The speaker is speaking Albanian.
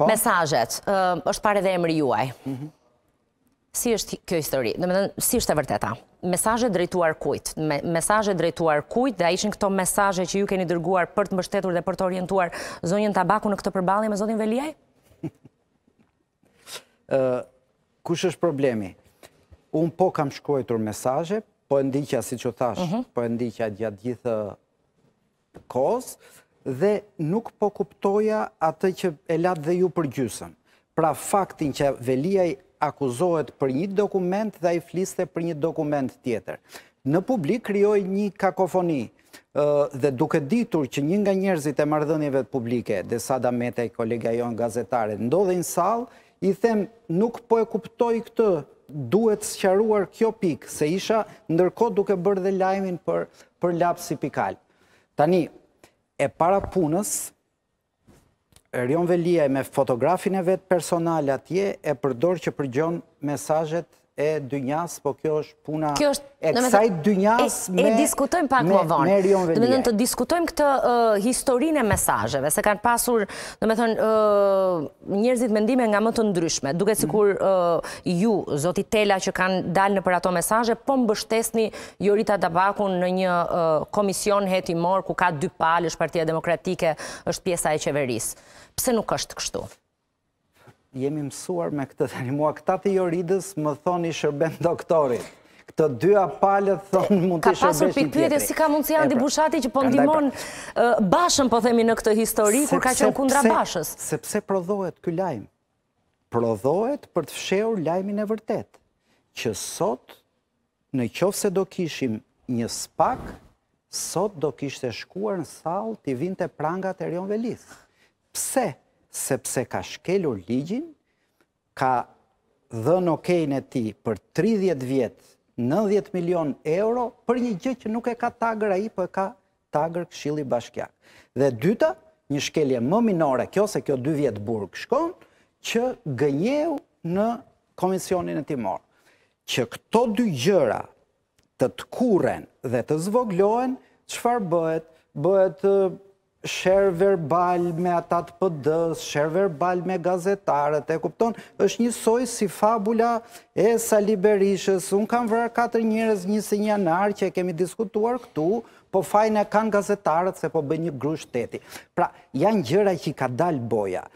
Po. mesajet, është pare dhe emri juaj. Mhm. Si është kjo histori? Në mëndën, si është e vërteta? Mesaje drejtuar kujt. Mesaje drejtuar kujt dhe a ishën këto mesaje që ju keni dërguar për të mështetur dhe për të orientuar zonjën tabaku në këtë përbalje me zonjën veliaj? Kush është problemi? Unë po kam shkojtur mesaje, po e ndikja, si që thash, mhm. po e ndikja gjatë gjithë kohës, dhe nuk po kuptoja atë që e latë dhe ju për gjysën. Pra faktin që velia i akuzohet për një dokument dhe i fliste për një dokument tjetër. Në publik krioj një kakofoni dhe duke ditur që një nga njerëzit e mardhënjeve publike, dhe sa da mete kolega jonë gazetare, ndodhe në salë, i them nuk po e kuptoj këtë, duhet së qaruar kjo pikë, se isha ndërkot duke bërë dhe lajimin për lapsi pikal. Tani, e para punës, Rion Velia me fotografin e vetë personal atje e përdor që përgjon mesajet e dynjas, po kjo është puna e kësaj dynjas me rion velje. Dëmë të diskutojmë këtë historinë e mesajëve, se kanë pasur njërzit mendime nga më të ndryshme, duke si kur mm. ju, zoti Tela, që kanë dalë në për ato mesajë, po më bështesni Jorita Dabakun në një komision heti morë, ku ka dy palë, është partia demokratike, është pjesa e qeverisë. Pse nuk është kështu? jemi mësuar me këtë të një mua. Këta të joridës më thonë i shërben doktorit. Këtë dy apalët thonë mund të shërbesh që tjetëri. Ka pasur për si ka mundës janë di pra, bushati që po ndimon pra. bashën, po themi në këtë histori, kur ka qënë kundra bashës. Sepse prodhohet kë lajmë? Prodhohet për të fsheur lajmin e vërtet. Që sot, në qovë se do kishim një spak, sot do kishte shkuar në sal të i vinte prangat e rion velisë. Pse? sepse ka shkelur ligjin, ka dhën okejnë e ti për 30 vjetë 90 milion euro për një gjë që nuk e ka tagër a i, për po ka tagër këshili bashkjak. Dhe dyta, një shkelje më minore, kjo se kjo 2 vjetë burë këshkon, që gënjeu në komisionin e timor. Që këto dy gjëra të të kuren dhe të zvoglohen, qëfar bëhet, bëhet shërë verbal me atat pëdës, shërë verbal me gazetarët, e kupton, është njësoj si fabula e saliberishës, unë kam vërë 4 njërez njësë një anarë që e kemi diskutuar këtu, po fajnë e kanë gazetarët se po bëjnë një shteti. Pra, janë gjëra që i ka dalë boja.